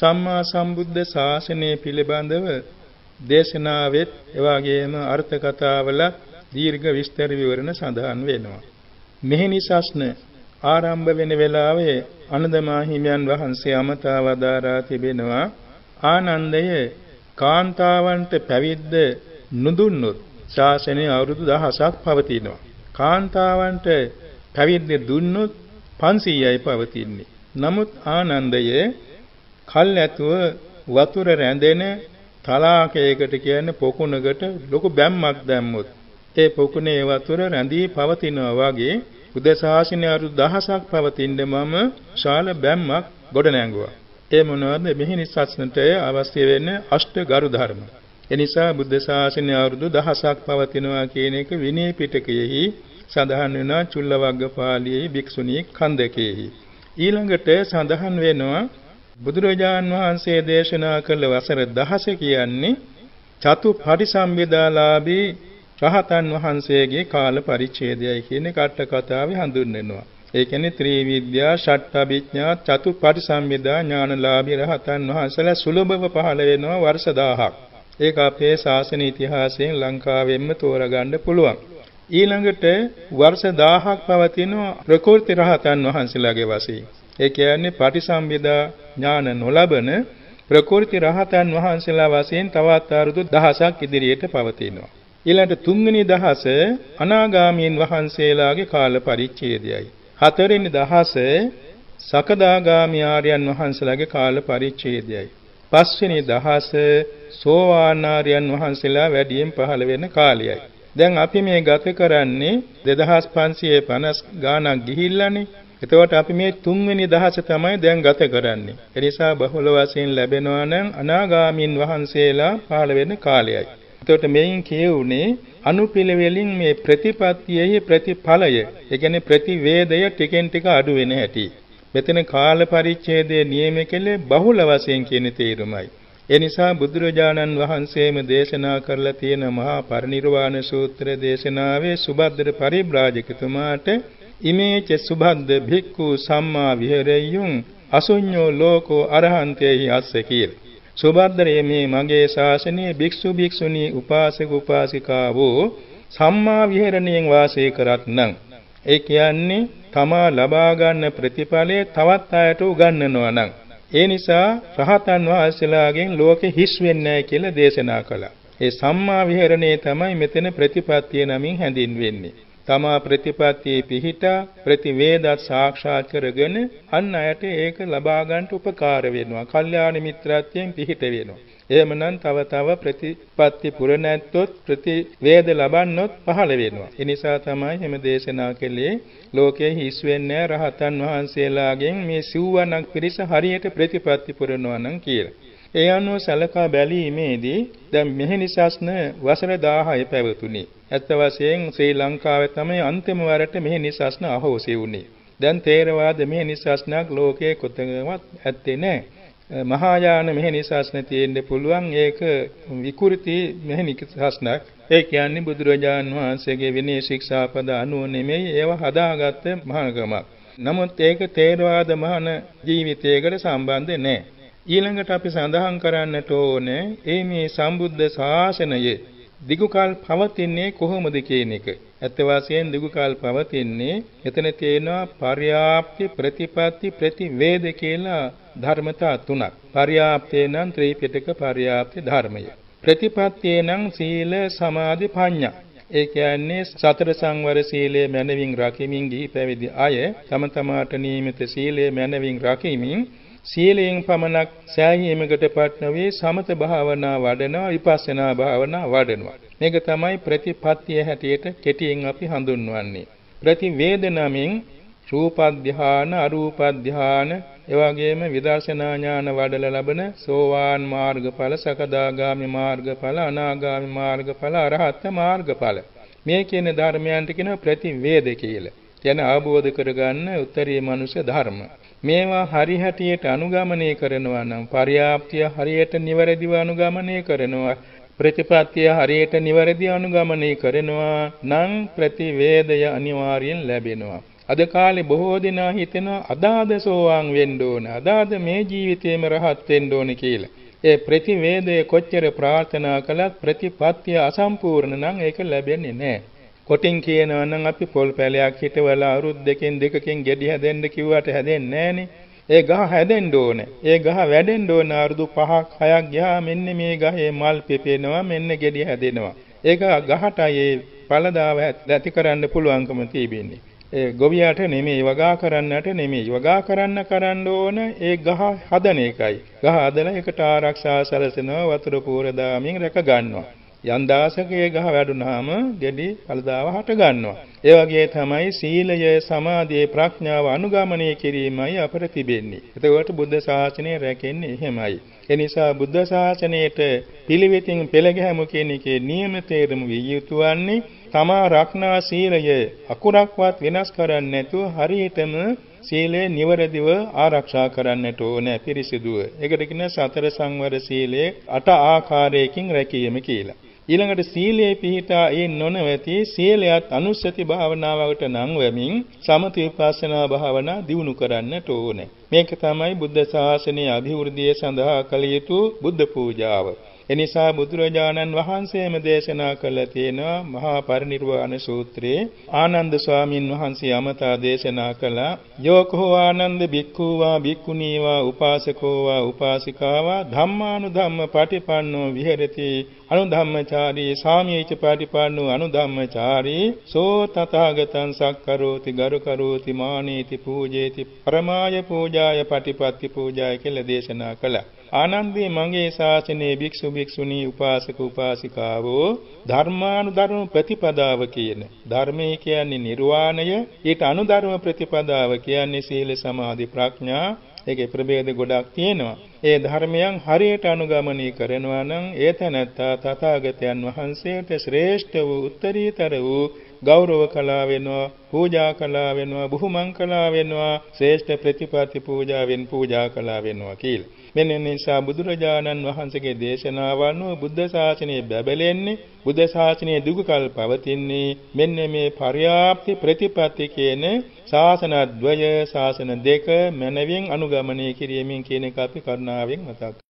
සම්මා සම්බුද්ධ ශාසනය පිළිබඳව දේශනාවෙත් එවාගේම අර්ථ කතාවල දීර්ඝ විස්තර විවරණ සඳහන් වෙනවා. මෙහි නිසස්න ආරම්භ වෙන වෙලාවේ අනදමාහිමියන් වහන්සේ අමතා වදාරා තිබෙනවා ආනන්දය කාන්තාවන්ට පැවිද්ද නුදුන්නොත් ශාසනය අවුරුදු දහසක් පවතිනවා. කාන්තාවන්ට පැවිද්ද දුන්නොත් 500යි පවතින්නේ. නමුත් ආනන්දයේ කල් ඇතුව වතුර රැඳෙන තලාකයකට කියන්නේ පොකුණකට ලොකු බැම්මක් දැම්මොත් ඒ පොකුණේ වතුර රැඳී පවතිනවා වගේ උදසාසිනේ අරු දහසක් පවතින්න මම ශාල බැම්මක් ගොඩ නැංගුවා. ඒ මොනවද මෙහි නිස්සස්නට අවශ්‍ය වෙන්නේ අෂ්ට ගරු ධර්ම. ඒ නිසා බුද්ධ ශාසනයේ අවුරුදු දහසක් පවතිනවා කියන එක විනය පිටකයෙහි සඳහන් වෙනවා චුල්ලවග්ගපාලියේ භික්ෂුණී කන්දකේහි. ඊළඟට සඳහන් වෙනවා බුදුරජාන් වහන්සේ දේශනා කළ වසර 10 කියන්නේ චතු පරිසම්බිදාලාභී රහතන් වහන්සේගේ කාල පරිච්ඡේදයයි කියන කට කතාවේ හඳුන්වනවා. ඒ කියන්නේ ත්‍රිවිද්‍යා, ෂට්ඨබිඥා, චතු පරිසම්බිදා ඥානලාභී රහතන් වහන්සේලා සුලභව පහළ වෙනවා වර්ෂ 1000ක්. ඒක අපේ ශාසන ඉතිහාසයෙන් ලංකාවෙන්ම තෝරගන්න පුළුවන්. ඊළඟට වර්ෂ 1000ක් පවතින ප්‍රකෘති රහතන් වහන්සේලාගේ වශයෙන් ඒ කියන්නේ පටිසම්භිදා ඥාන නොලබන ප්‍රකෘති රහතන් වහන්සේලා වශයෙන් තවත් ආරුදු දහසක් ඉදිරියට පවතිනවා. ඊළඟට තුන්වෙනි දහස අනාගාමීන් වහන්සේලාගේ කාල පරිච්ඡේදයයි. හතරවෙනි දහස සකදාගාමී ආර්යයන් වහන්සේලාගේ කාල පරිච්ඡේදයයි. පස්වෙනි දහස සෝවාන් ආර්යයන් වහන්සේලා වැඩියෙන් පහළ වෙන කාලයයි. දැන් අපි මේ ගත කරන්නේ 2550 ගාණක් ගිහිල්ලානේ එතකොට අපි මේ තුන්වෙනි දහස තමයි දැන් ගත කරන්නේ. ඒ නිසා බහුල වශයෙන් ලැබෙනවා නම් අනාගාමීන් වහන්සේලා පහළ වෙන කාලයයි. එතකොට මේන් කියුනේ අනුපිළිවෙලින් මේ ප්‍රතිපත්තියේ ප්‍රතිඵලය, ඒ කියන්නේ ප්‍රතිවේදය ටිකෙන් ටික අඩු වෙන හැටි. මෙතන කාල පරිච්ඡේදයේ නියම කෙලේ බහුල වශයෙන් කියන තේරුමයි. ඒ නිසා බුදුරජාණන් වහන්සේම දේශනා කරලා තියෙන මහා පරිනිර්වාණ සූත්‍ර දේශනාවේ සුබද්දර පරිබ්‍රාජකතුමාට ඉමේච සුභද්ද භික්ඛු සම්මා විහෙරෙය්‍යුං අසුඤ්ඤෝ ලෝකෝ අරහන්තේහි අස්ස කියලා සුභද්දරේ මේ මගේ ශාසනයේ භික්ෂු භික්ෂුණී උපාසක උපාසිකාවෝ සම්මා විහෙරණියෙන් වාසය කරත්නම් ඒ කියන්නේ තමා ලබා ගන්න ප්‍රතිඵලය තවත් අයට උගන්වනවා නම් ඒ නිසා රහතන් වහන්සේලාගෙන් ලෝකෙ හිස් වෙන්නේ නැහැ කියලා දේශනා කළා. ඒ සම්මා විහෙරණේ තමයි මෙතන ප්‍රතිපත්තිය නමින් හැඳින්වෙන්නේ. තමා ප්‍රතිපත්තියේ පිහිටා ප්‍රතිවේදත් සාක්ෂාත් කරගෙන අන් අයට ඒක ලබා ගන්නට උපකාර වෙනවා. කල්යාණ මිත්‍රත්වයෙන් පිහිට වෙනවා. එහෙමනම් තව තව ප්‍රතිපත්ති පුරණ ඇත්තොත් ප්‍රතිවේද ලබන්නොත් පහළ වෙනවා. ඒ නිසා තමයි හැම දේශනා කළේ ලෝකයේ හිස් වෙන්නේ රහතන් වහන්සේලාගෙන් මේ සිව්වණක් පිරිස හරියට ප්‍රතිපත්ති පුරනවා නම් කියලා. ඒ අනුව සැලකා බැලීමේදී දැන් මෙහෙණි ශාසන වසර 16 පැවතුණි. ඇත්ත වශයෙන් ශ්‍රී ලංකාවේ තමයි අන්තිම වරට මෙහෙණි ශාසන අහෝසි වුණේ. දැන් තේරවාද මෙහෙණි ශාසනක් ලෝකයේ කොතනවත් ඇත්තේ නැහැ. මහායාන මෙහෙණි ශාසන තියෙන්න පුළුවන් ඒක විකෘති මෙහෙණි ශාසනක්. ඒ කියන්නේ බුදුරජාන් වහන්සේගේ විනය ශික්ෂාපද අනුව නෙමෙයි ඒව හදාගත්ත මහාගමක්. නමුත් ඒක තේරවාද මහාන ජීවිතයකට සම්බන්ධ නැහැ. ඊළඟට අපි සඳහන් කරන්නට ඕනේ ඒ මේ සම්බුද්ධ ශාසනය දිගු කාල පවතින්නේ කොහොමද කියන එක. ඇත්ත වශයෙන් දිගු කාල පවතින්නේ එතන තියෙනවා පර්යාප්ති ප්‍රතිපatti ප්‍රතිවේද කියලා ධර්මතා තුනක්. පර්යාප්තේ නම් ත්‍රිපිටක පර්යාප්ති ධර්මය. ප්‍රතිපත්තියේ නම් සීල සමාධි ප්‍රඥා. ඒ කියන්නේ සතර සංවර සීලය මැනවින් රකිමින් ගිහි පැවිදි අය තම තමාට නියමිත සීලය මැනවින් රකිමින් සීලයෙන් පමණක් සෑහීමකටපත් නොවේ සමත භාවනා වඩනවා විපස්සනා භාවනා වඩනවා. මේක තමයි ප්‍රතිපත්තිය හැටියට කෙටියෙන් අපි හඳුන්වන්නේ. ප්‍රතිවේද නමින් රූප ධාන අරූප ධාන එවැගේම විදර්ශනා ඥාන වඩල ලබන සෝවාන් මාර්ගඵල සකදාගාමි මාර්ගඵල අනාගාමි මාර්ගඵල අරහත් මාර්ගඵල මේ කියන ධර්මයන්ට කියන ප්‍රතිවේද කියලා. කියන අවබෝධ කරගන්න උත්තරී මනුෂ්‍ය ධර්ම. මේවා හරි හැටියට අනුගමනය කරනවා නම් පරියාප්තිය හරියට නිවැරදිව අනුගමනය කරනවා ප්‍රතිපත්තිය හරියට නිවැරදි අනුගමනය කරනවා නම් ප්‍රතිවේදය අනිවාර්යෙන් ලැබෙනවා අද කාලේ බොහෝ දෙනා හිතෙන අදාද සෝවාන් වෙන්න ඕන අදාද මේ ජීවිතේම රහත් වෙන්න ඕන කියලා. ඒ ප්‍රතිවේදයේ කොච්චර ප්‍රාර්ථනා කළත් ප්‍රතිපත්තිය අසම්පූර්ණ නම් ඒක ලැබෙන්නේ නැහැ. කොටින් කියනවා නම් අපි පොල් පැලයක් හිටවලා අරුත් දෙකෙන් දෙකකින් ගෙඩි හැදෙන්න කිව්වට හැදෙන්නේ නැහනේ. ඒ ගහ හැදෙන්න ඕනේ. ඒ ගහ වැඩෙන්න ඕන අරුදු පහක් හයක් ගියා මෙන්න මේ ගහේ මල් පෙපෙනවා මෙන්න ගෙඩි හැදෙනවා. ඒක ගහට ඒ පළදාව ඇති කරන්න පුළුවන්කම තිබෙන්නේ. ඒ ගොවියට නෙමෙයි වගා කරන්නට නෙමෙයි. වගා කරන්න කරන්න ඕන ඒ ගහ හදන එකයි. ගහ හදලා ඒකට ආරක්ෂා සැලසෙනවා වතුර පූර දාමින් රැක ගන්නවා. යම් දාසකයේ ගහ වැඩුණාම දෙඩි ඵලදාව හට ගන්නවා. ඒ වගේ තමයි සීලය, සමාධිය, ප්‍රඥාව අනුගමනය කිරීමයි අපට තිබෙන්නේ. එතකොට බුද්ධ ශාසනය රැකෙන්නේ එහෙමයි. ඒ නිසා බුද්ධ ශාසනයට පිළිවෙතින් පෙළගැහමු කියන එකේ නියම තේරුම විය යුතු වන්නේ තමා රක්නා සීලය අකුරක්වත් වෙනස් කරන්නේ නැතුව හරියටම සීලය නිවැරදිව ආරක්ෂා කරන්නට ඕනේ පිරිසිදුව. ඒකට කියන සතර සංවර සීලය අට ආකාරයකින් රැකීම කියලා. ඊළඟට සීලයේ පිහිටා ඒ නොනවති සීලයත් අනුස්සති භාවනාවකට නම් වෙමින් සමති විපස්සනා භාවනා දියුණු කරන්නට ඕනේ. මේක තමයි බුද්ධ ශාසනයේ અભිවෘද්ධිය සඳහා කළ යුතු බුද්ධ පූජාව. එනිසා බුදුරජාණන් වහන්සේම දේශනා කළ තියෙන මහා පරිනිර්වාණ සූත්‍රයේ ආනන්ද ස්වාමීන් වහන්සේ අමතා දේශනා කළා යෝකෝ ආනන්ද භික්ඛුවා භික්ඛුණීවා උපාසකෝවා උපාසිකාවා ධම්මානුධම්ම පටිපන්නෝ විහෙරති අනුධම්මචාරී සාමීච පටිපන්නෝ අනුධම්මචාරී සෝ තථාගතං සක්කරෝති ගරු කරෝති මානීති පූජේති පරමාය පූජා පූජාය පටිපත්ති පූජාය කියලා දේශනා කළා. ආනන්දේ මගේ ශාසනයේ භික්ෂු භික්ෂුණී උපාසක උපාසිකාවෝ ධර්මානුධර්ම ප්‍රතිපදාව කියන ධර්මයේ කියන්නේ නිර්වාණය ඊට අනුධර්ම ප්‍රතිපදාව කියන්නේ සීල සමාධි ප්‍රඥා ඒකේ ප්‍රභේද ගොඩක් තියෙනවා. ඒ ධර්මයන් හරියට අනුගමනය කරනවා නම් ඒ තැනැත්තා තථාගතයන් වහන්සේට ශ්‍රේෂ්ඨ වූ උත්තරීතර වූ ගෞරව කලා වෙනවා, පූජා කලා වෙනවා, බුහුමන් කලා වෙනවා, ශ්‍රේෂ්ඨ ප්‍රතිපatti පූජාවෙන් පූජා කලා වෙනවා කියලා. මෙන්න නිසා බුදුරජාණන් වහන්සේගේ දේශනාව අනුව බුද්ධ ශාසනය බැබලෙන්නේ බුද්ධ ශාසනය දුකකල් පවතින්නේ මෙන්න මේ පර්‍යාප්ති ප්‍රතිපත්ති කියන ශාසනද්වය ශාසන දෙක මනවින් අනුගමනය කිරීමෙන් කියන එක අපි කරුණාවෙන් මතක්